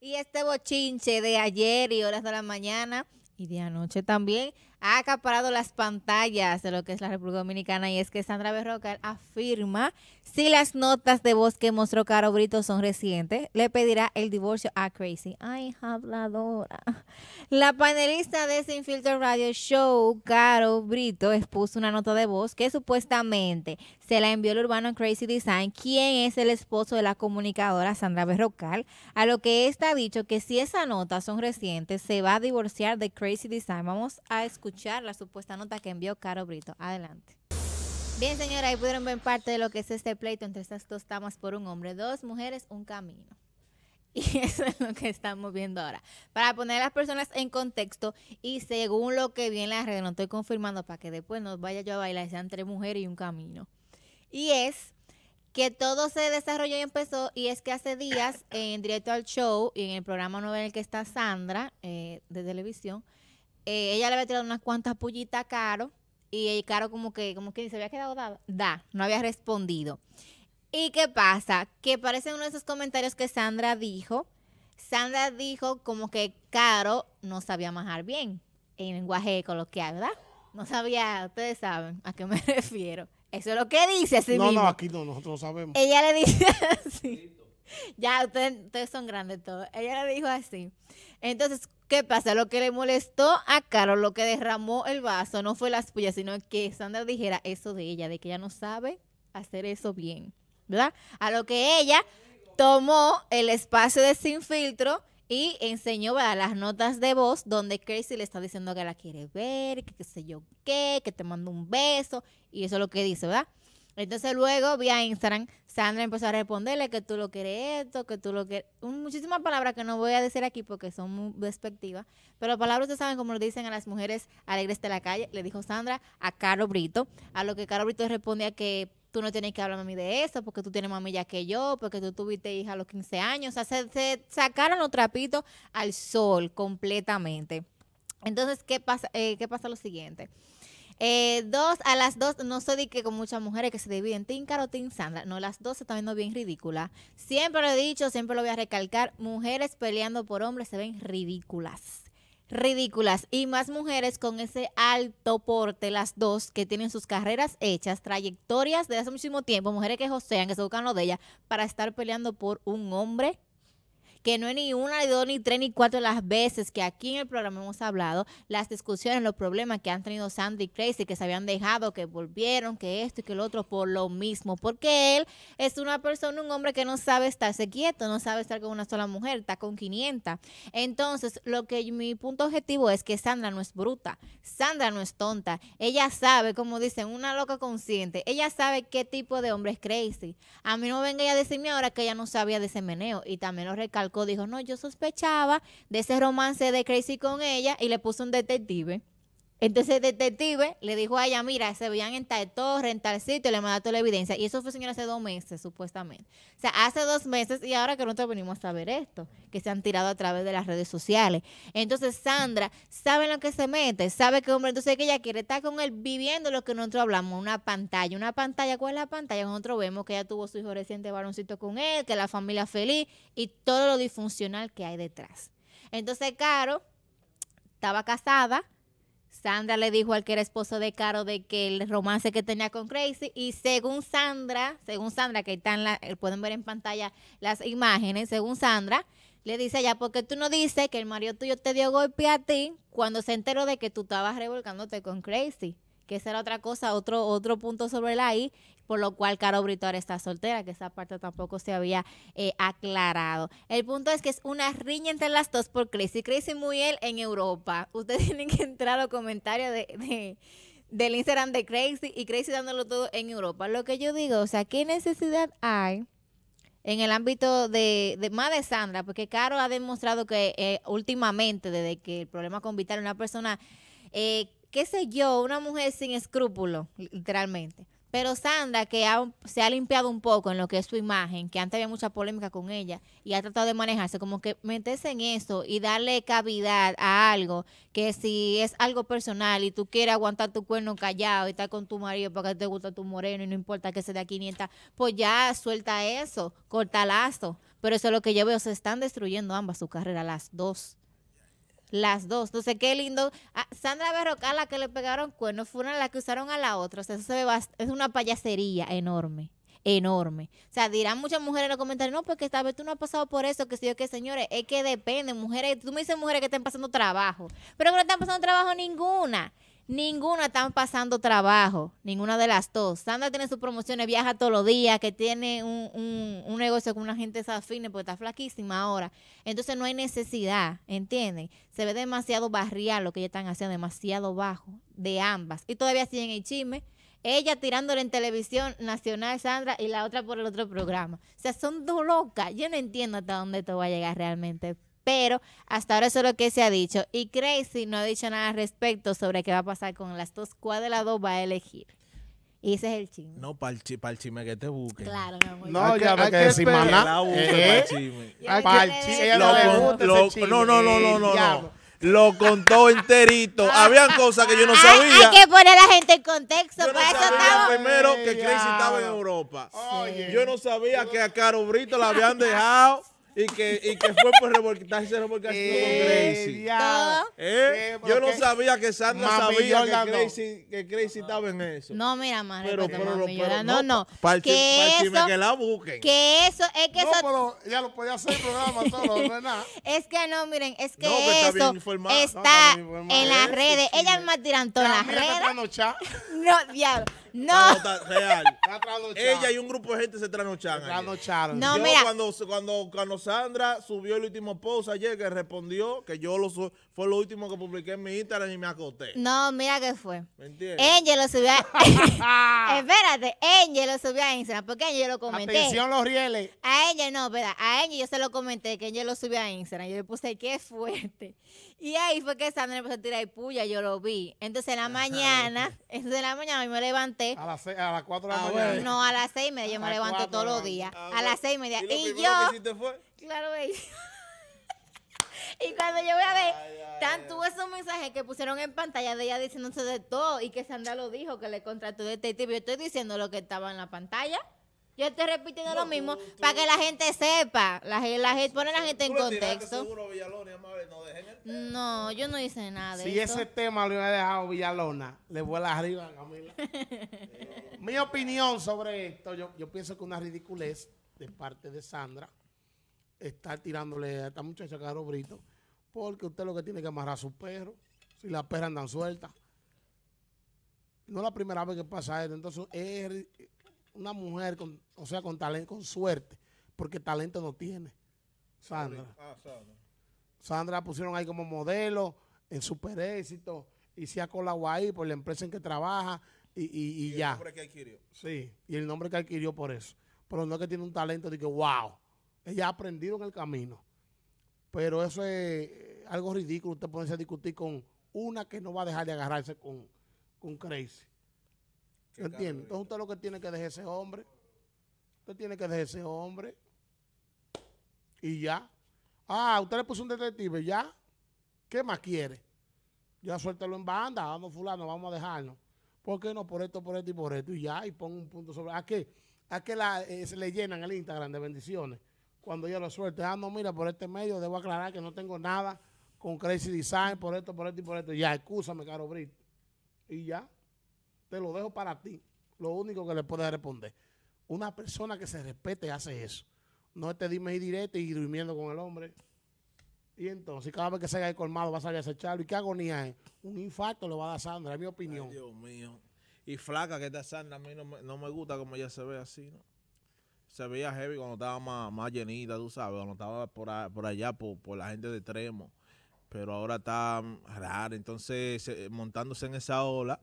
Y este bochinche de ayer y horas de la mañana y de anoche también ha acaparado las pantallas de lo que es la República Dominicana y es que Sandra Berrocal afirma si las notas de voz que mostró Caro Brito son recientes, le pedirá el divorcio a Crazy. Ay, habladora. La panelista de Sin Filter Radio Show, Caro Brito, expuso una nota de voz que supuestamente se la envió el urbano Crazy Design, quien es el esposo de la comunicadora Sandra Berrocal, a lo que está dicho que si esas notas son recientes, se va a divorciar de Crazy Design. Vamos a escuchar la supuesta nota que envió Caro Brito. Adelante. Bien, señora, ahí pudieron ver parte de lo que es este pleito entre estas dos damas por un hombre, dos mujeres, un camino. Y eso es lo que estamos viendo ahora. Para poner a las personas en contexto y según lo que vi en la red, no estoy confirmando para que después nos vaya yo a bailar, sean tres mujeres y un camino. Y es que todo se desarrolló y empezó, y es que hace días, en directo al show y en el programa nuevo en que está Sandra eh, de televisión, eh, ella le había tirado unas cuantas pullitas a Caro y Caro como que, como que se había quedado da, da, no había respondido. ¿Y qué pasa? Que parece uno de esos comentarios que Sandra dijo. Sandra dijo como que Caro no sabía majar bien en lenguaje coloquial, ¿verdad? No sabía, ustedes saben a qué me refiero. Eso es lo que dice. no, no, aquí no, nosotros sabemos. Ella le dice así. Ya, ustedes son grandes todos. Ella le dijo así. Entonces, ¿Qué pasa? Lo que le molestó a Carol, lo que derramó el vaso, no fue la espulla, sino que Sandra dijera eso de ella, de que ella no sabe hacer eso bien, ¿verdad? A lo que ella tomó el espacio de sin filtro y enseñó ¿verdad? las notas de voz donde Crazy le está diciendo que la quiere ver, que qué sé yo qué, que te mando un beso, y eso es lo que dice, ¿verdad? Entonces luego vía Instagram, Sandra empezó a responderle que tú lo quieres esto, que tú lo quieres... Muchísimas palabras que no voy a decir aquí porque son muy despectivas, pero palabras ustedes saben como lo dicen a las mujeres alegres de la calle, le dijo Sandra a Caro Brito, a lo que Caro Brito respondía que tú no tienes que hablar a mí de eso, porque tú tienes mamilla que yo, porque tú tuviste hija a los 15 años. O sea, se, sacaron los trapitos al sol completamente. Entonces, ¿qué pasa, eh, ¿qué pasa lo siguiente? Eh, dos, a las dos, no sé de que con muchas mujeres que se dividen, Team Caro, Tin Sandra. No, las dos se están viendo bien ridículas. Siempre lo he dicho, siempre lo voy a recalcar. Mujeres peleando por hombres se ven ridículas ridículas y más mujeres con ese alto porte, las dos que tienen sus carreras hechas, trayectorias de hace muchísimo tiempo, mujeres que josean, que se buscan lo de ellas, para estar peleando por un hombre que no es ni una, ni dos, ni tres, ni cuatro las veces que aquí en el programa hemos hablado las discusiones, los problemas que han tenido Sandy y Crazy, que se habían dejado, que volvieron, que esto y que lo otro por lo mismo, porque él es una persona, un hombre que no sabe estarse quieto, no sabe estar con una sola mujer, está con 500. Entonces, lo que mi punto objetivo es que Sandra no es bruta, Sandra no es tonta, ella sabe, como dicen, una loca consciente, ella sabe qué tipo de hombre es Crazy. A mí no venga ella a decirme ahora que ella no sabía de ese meneo y también lo recalco dijo, no, yo sospechaba de ese romance de Crazy con ella y le puso un detective. Entonces el detective le dijo a ella, mira, se veían en tal torre, en tal sitio, le mandó toda la evidencia. Y eso fue, señor, hace dos meses, supuestamente. O sea, hace dos meses y ahora que nosotros venimos a ver esto, que se han tirado a través de las redes sociales. Entonces Sandra sabe en lo que se mete, sabe que, hombre, entonces que ella quiere estar con él viviendo lo que nosotros hablamos, una pantalla. Una pantalla, ¿cuál es la pantalla? Nosotros vemos que ella tuvo su hijo reciente varoncito con él, que la familia feliz y todo lo disfuncional que hay detrás. Entonces, Caro estaba casada Sandra le dijo al que era esposo de Caro de que el romance que tenía con Crazy y según Sandra, según Sandra que están eh, pueden ver en pantalla las imágenes, según Sandra le dice ya porque tú no dices que el marido tuyo te dio golpe a ti cuando se enteró de que tú estabas revolcándote con Crazy? que esa otra cosa, otro, otro punto sobre la I, por lo cual Caro Brito ahora está soltera, que esa parte tampoco se había eh, aclarado. El punto es que es una riña entre las dos por Crazy, Crazy él en Europa. Ustedes tienen que entrar a los comentarios de, del Instagram de Crazy y Crazy dándolo todo en Europa. Lo que yo digo, o sea, ¿qué necesidad hay en el ámbito de, de más de Sandra? Porque Caro ha demostrado que eh, últimamente, desde que el problema con Vital, una persona eh, qué sé yo, una mujer sin escrúpulos, literalmente. Pero Sandra, que se ha limpiado un poco en lo que es su imagen, que antes había mucha polémica con ella y ha tratado de manejarse, como que meterse en eso y darle cavidad a algo, que si es algo personal y tú quieres aguantar tu cuerno callado y estar con tu marido porque te gusta tu moreno y no importa que se dé a 500, pues ya suelta eso, corta Pero eso es lo que yo veo, se están destruyendo ambas su carrera, las dos. Las dos. Entonces, qué lindo. Ah, Sandra Berrocal, la que le pegaron cuernos, fue una de las que usaron a la otra. O sea, eso se es una payasería enorme. Enorme. O sea, dirán muchas mujeres en los comentarios, no, porque esta vez tú no has pasado por eso, que si yo que señores, es que depende, mujeres, tú me dices mujeres que están pasando trabajo, pero que no están pasando trabajo ninguna. Ninguna están pasando trabajo, ninguna de las dos. Sandra tiene sus promociones, viaja todos los días, que tiene un, un, negocio con una gente fine porque está flaquísima ahora. Entonces no hay necesidad, ¿entienden? Se ve demasiado barrial lo que ellas están haciendo, demasiado bajo de ambas. Y todavía siguen el chisme. Ella tirándole en televisión nacional, Sandra, y la otra por el otro programa. O sea, son dos locas. Yo no entiendo hasta dónde esto va a llegar realmente pero hasta ahora eso es lo que se ha dicho. Y Crazy no ha dicho nada al respecto sobre qué va a pasar con las dos, cuál de las dos va a elegir. Y ese es el chisme. No, para el, chisme que te busque. Claro, mi amor. No, ya me quedé sin maná. Para el eh, eh, pues. chisme. No, no, no, no, no. no. Lo contó enterito. Ah. Habían cosas que yo no sabía. Hay, que poner a la gente en contexto. Yo no para sabía primero que Crazy estaba en Europa. Yo no sabía que a Caro Brito la habían dejado y que, y que fue por revolcarse, revolcarse con Crazy. ¿Eh? ¿Eh? Yo no sabía que Sandra sabía que Crazy que estaba en eso. No, mira, más pero, pero, pero, pero, no, no. Para que, eso, que la busquen. Que eso, es que eso. ya lo podía hacer el programa solo, no es que no, miren, es que eso está, en las redes. Ella misma tiran todas las redes. No, diablo. No. real. Ella y un grupo de gente se tranocharon. tranocharon. No, mira. Cuando, cuando, Sandra subió el último post ayer que respondió, que yo lo fue lo último que publiqué en mi Instagram y me acosté No, mira qué fue. ¿Me entiendes? Angel lo subió a... Espérate, Angel lo subió a Instagram, porque yo lo comenté. Atención los rieles. A ella no, verdad. A Angel yo se lo comenté, que Angel lo subió a Instagram. Yo le puse, qué fuerte. Y ahí fue que Sandra empezó a tirar puya, yo lo vi. Entonces en la mañana, entonces en la mañana yo me levanté. A las, seis, a las 4 de la ah, mañana. No, a las 6 y media, yo me levanto todos los días. A las seis y media. Y, yo... Claro, y cuando yo voy a ver, esos mensajes que pusieron en pantalla de ella diciéndose de todo y que Sandra lo dijo, que le contrató de detective, yo estoy diciendo lo que estaba en la pantalla. Yo estoy repitiendo lo mismo para que la gente sepa. La, la, la pone la gente en contexto. no, yo no hice nada. De si ese tema lo hubiera dejado Villalona, le vuela arriba a Camila. Mi opinión sobre esto, yo, pienso que una ridiculez de parte de Sandra estar tirándole a esta muchacha Caro Brito, porque usted lo que tiene que amarrar a su perro, si las perras andan sueltas. No es la primera vez que pasa esto, entonces es una mujer, con, o sea, con talento, con suerte, porque talento no tiene. Ah, Sandra. Sandra. la pusieron ahí como modelo en super éxito y se ha colado ahí por la empresa en que trabaja y, y, ya. El nombre que adquirió. Sí, y el nombre que adquirió por eso. Pero no es que tiene un talento de que, wow, ella ha aprendido en el camino. Pero eso es eh, algo ridículo, usted ponerse discutir con una que no va a dejar de agarrarse con, con Crazy. ¿Entiendes? Entonces usted lo que tiene que dejar ese hombre. Usted tiene que dejar ese hombre. Y ya. Ah, usted le puso un detective, ya. ¿Qué más quiere? Ya suéltalo en banda, vamos fulano, vamos a dejarnos. ¿Por qué no? Por esto, por esto y por esto. Y ya, y pongo un punto sobre. ¿A qué? ¿A qué eh, se le llenan el Instagram de bendiciones? Cuando ya lo suelte. Ah, no, mira, por este medio debo aclarar que no tengo nada con Crazy Design, por esto, por esto y por esto. Ya, excúsame, caro Brito. Y ya te lo dejo para ti. Lo único que le puedo responder. Una persona que se respete hace eso. No te dime y directo y durmiendo con el hombre. Y entonces, cada vez que se el colmado, va a salir a acecharlo. ¿Y qué agonía es? Un infarto lo va a dar Sandra, es mi opinión. Dios mío. Y flaca que está Sandra, a mí no me, no me, gusta como ella se ve así, ¿no? Se veía heavy cuando estaba más, más llenita, tú sabes, cuando estaba por, por allá, por, la gente de Tremo. Pero ahora está rara, entonces montándose en esa ola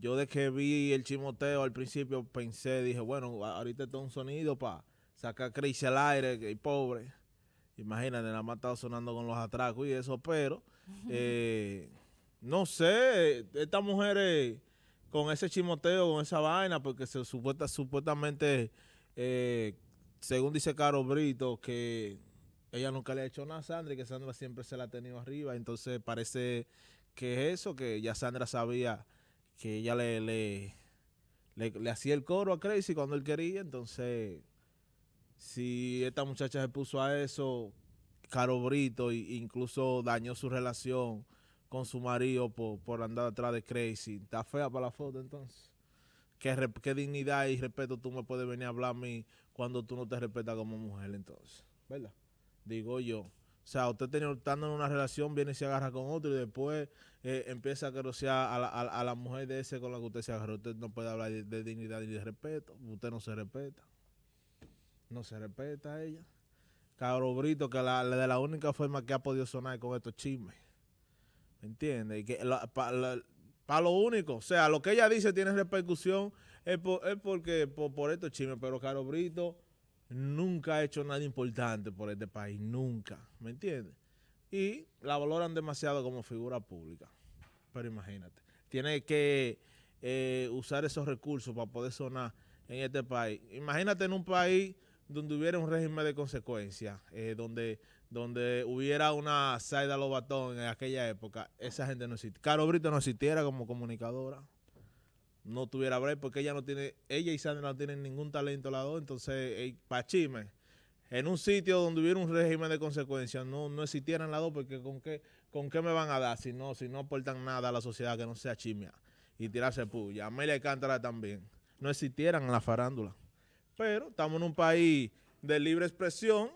yo de que vi el chimoteo al principio pensé, dije, bueno, ahorita está un sonido para sacar crisis al aire, que pobre. Imagínate, la más estaba sonando con los atracos y eso, pero eh, no sé, estas mujeres eh, con ese chimoteo, con esa vaina, porque se supuesta, supuestamente, eh, según dice Caro Brito, que ella nunca le ha hecho nada a Sandra y que Sandra siempre se la ha tenido arriba, entonces parece que es eso, que ya Sandra sabía que ella le, le, le, hacía el coro a Crazy cuando él quería. Entonces, si esta muchacha se puso a eso, Caro Brito e incluso dañó su relación con su marido por, andar atrás de Crazy. Está fea para la foto entonces. ¿Qué, ¿Qué, dignidad y respeto tú me puedes venir a hablar a mí cuando tú no te respetas como mujer entonces? ¿Verdad? Digo yo. O sea, usted tiene, estando en una relación, viene y se agarra con otro y después eh, empieza a querosear a la, a, la mujer de ese con la que usted se agarró. Usted no puede hablar de, dignidad ni de respeto. Usted no se respeta. No se respeta a ella. Brito, que la, de la única forma que ha podido sonar con estos chismes. ¿Me entiende? que para lo único. O sea, lo que ella dice tiene repercusión es, porque por, por estos chismes. Pero Caro Brito nunca ha hecho nada importante por este país, nunca, ¿me entiendes? Y la valoran demasiado como figura pública. Pero imagínate, tiene que eh, usar esos recursos para poder sonar en este país. Imagínate en un país donde hubiera un régimen de consecuencias, eh, donde, donde hubiera una Saida Lobatón en aquella época, esa gente no existiera. Caro Brito no existiera como comunicadora no tuviera break porque ella no tiene, ella y Sandra no tienen ningún talento la dos, entonces para en un sitio donde hubiera un régimen de consecuencias, no, no existieran las dos, porque con qué, con qué me van a dar si no, si no aportan nada a la sociedad que no sea chimia, y tirarse puya. Amelia Cántara también. No existieran en la farándula. Pero estamos en un país de libre expresión,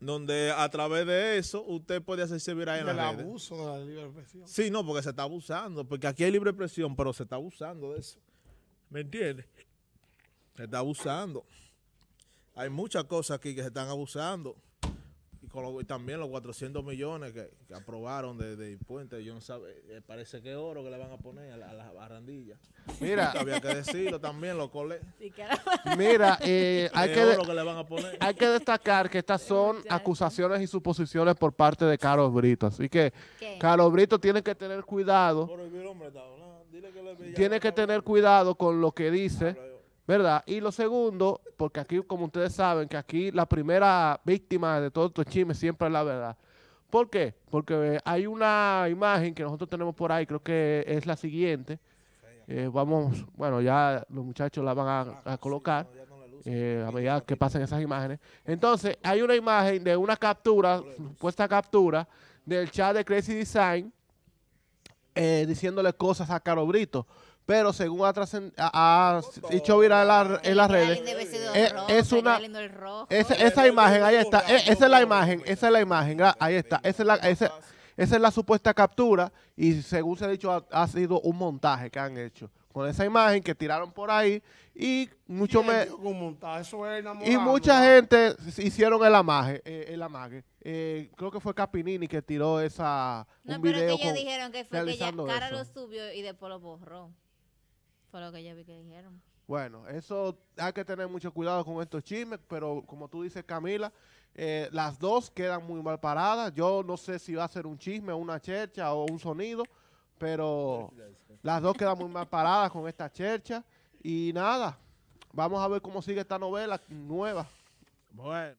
donde a través de eso usted puede hacerse viral en el abuso de la libre expresión. Sí, no, porque se está abusando, porque aquí hay libre expresión, pero se está abusando de eso. ¿Me entiendes? Se está abusando. Hay muchas cosas aquí que se están abusando y, también los 400 millones que, aprobaron de, de yo no sabe, eh, parece que oro que le van a poner a, la, las Mira, había que decirlo también, los Mira, hay, que hay que destacar que estas son acusaciones y suposiciones por parte de Carlos Brito, así que Carlos Brito tiene que tener cuidado. tiene que tener cuidado con lo que dice. ¿verdad? Y lo segundo, porque aquí, como ustedes saben, que aquí la primera víctima de todos estos chismes siempre es la verdad. ¿Por qué? Porque eh, hay una imagen que nosotros tenemos por ahí, creo que es la siguiente. Eh, vamos, bueno, ya los muchachos la van a, ah, colocar eh, a medida que pasen esas imágenes. Entonces, hay una imagen de una captura, puesta captura, del chat de Crazy Design, diciéndole cosas a Caro Brito pero según ha, ha, dicho viral en, las redes, eh, es, una... esa imagen, ahí está, eh, esa es la imagen, esa es la imagen, ahí está, esa es la, esa, es la supuesta captura y según se ha dicho ha, sido un montaje que han hecho con esa imagen que tiraron por ahí y mucho me y mucha gente hicieron el amague, eh, el amague. creo que fue Capinini que tiró esa no, un pero video que ellos dijeron que fue que ya Cara lo subió y después lo borró lo que que dijeron. Bueno, eso hay que tener mucho cuidado con estos chismes, pero como tú dices, Camila, eh, las dos quedan muy mal paradas. Yo no sé si va a ser un chisme, una chercha o un sonido, pero las dos quedan muy mal paradas con esta chercha. Y nada, vamos a ver cómo sigue esta novela nueva. Bueno.